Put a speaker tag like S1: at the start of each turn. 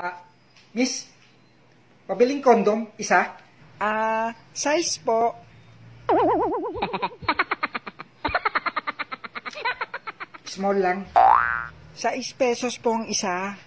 S1: Ah, uh, miss, pabiling kondom, isa? Ah, uh, size po.
S2: Small lang. Sa pesos po ang isa.